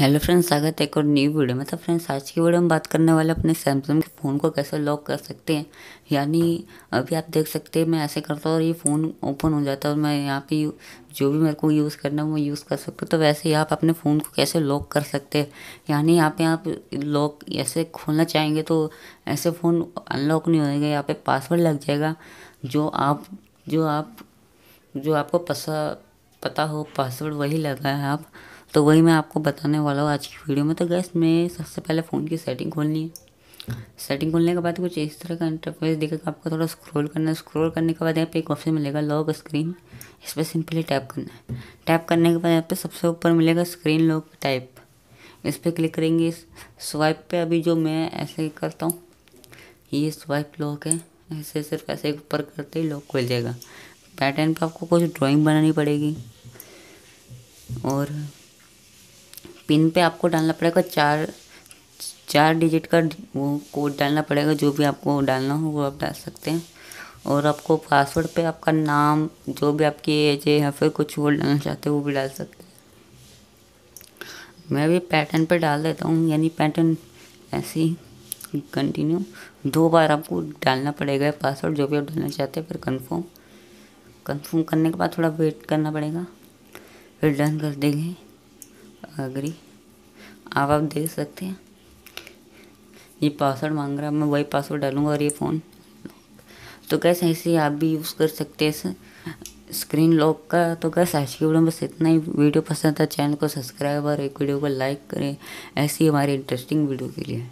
hello friends स्वागत है एक और न्यू वीडियो में तो फ्रेंड्स आज की वीडियो में बात करने वाले अपने सैमसंग के फ़ोन को कैसे लॉक कर सकते हैं यानी अभी आप देख सकते हैं मैं ऐसे करता हूँ और ये फ़ोन ओपन हो जाता है और मैं यहाँ पे जो भी मेरे को यूज़ करना है वो यूज़ कर सकता हूँ तो वैसे ही आप अपने फ़ोन को कैसे लॉक कर सकते हैं यानी यहाँ पे आप लॉक ऐसे खोलना चाहेंगे तो ऐसे फ़ोन अनलॉक नहीं होगा यहाँ पर पासवर्ड लग जाएगा जो आप जो आप जो आपको पसा पता हो पासवर्ड वही लगा है आप तो वही मैं आपको बताने वाला हूँ आज की वीडियो में तो गैस में सबसे पहले फ़ोन की सेटिंग खोलनी है सेटिंग खोलने के बाद कुछ इस तरह का इंटरफेस देखेगा आपको थोड़ा स्क्रॉल करना है स्क्रॉल करने के बाद यहाँ पे एक ऑप्शन मिलेगा लॉक स्क्रीन इस पर सिंपली टैप करना है टैप करने के बाद यहाँ पे सबसे ऊपर मिलेगा स्क्रीन लॉक टाइप इस पर क्लिक करेंगे इस स्वाइप पे अभी जो मैं ऐसे करता हूँ ये स्वाइप लॉक है ऐसे सिर्फ ऐसे ऊपर करते ही लॉक खुल जाएगा पैटर्न पर आपको कुछ ड्रॉइंग बनानी पड़ेगी और पिन पे आपको डालना पड़ेगा चार चार डिजिट का वो कोड डालना पड़ेगा जो भी आपको डालना हो वो आप डाल सकते हैं और आपको पासवर्ड पे आपका नाम जो भी आपकी एज है या फिर कुछ और डालना चाहते हो वो भी डाल सकते हैं मैं भी पैटर्न पे डाल देता हूँ यानी पैटर्न ऐसे ही कंटिन्यू दो बार आपको डालना पड़ेगा पासवर्ड जो भी आप डालना चाहते हैं फिर कन्फर्म कन्फर्म करने के बाद थोड़ा वेट करना पड़ेगा फिर डन कर देंगे अग्री अब आप देख सकते हैं ये पासवर्ड मांग रहा है मैं वही पासवर्ड डालूंगा और ये फ़ोन तो कैसे ऐसे आप भी यूज़ कर सकते हैं स्क्रीन लॉक का तो कैसे आज की वीडियो में बस इतना ही वीडियो पसंद था चैनल को सब्सक्राइब और एक वीडियो को लाइक करें ऐसी हमारी इंटरेस्टिंग वीडियो के लिए